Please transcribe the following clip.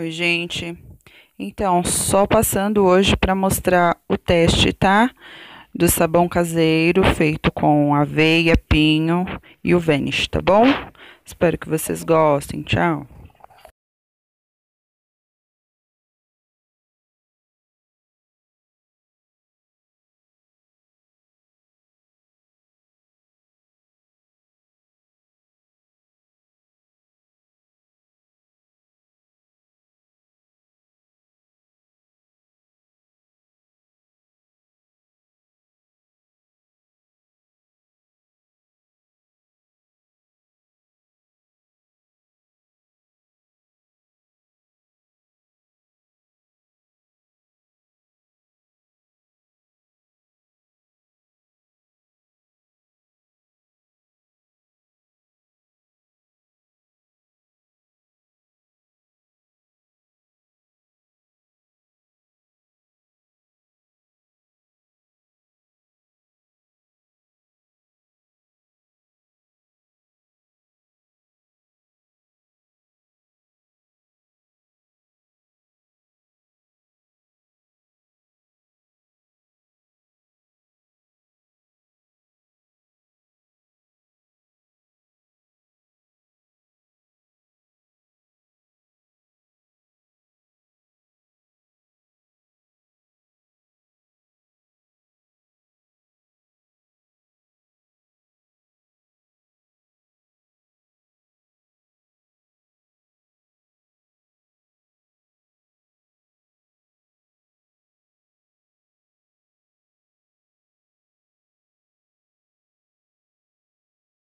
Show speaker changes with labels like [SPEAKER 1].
[SPEAKER 1] Oi, gente.
[SPEAKER 2] Então, só passando hoje para mostrar o teste, tá? Do sabão caseiro feito com aveia, pinho
[SPEAKER 3] e o Vanish, tá bom? Espero que vocês gostem. Tchau.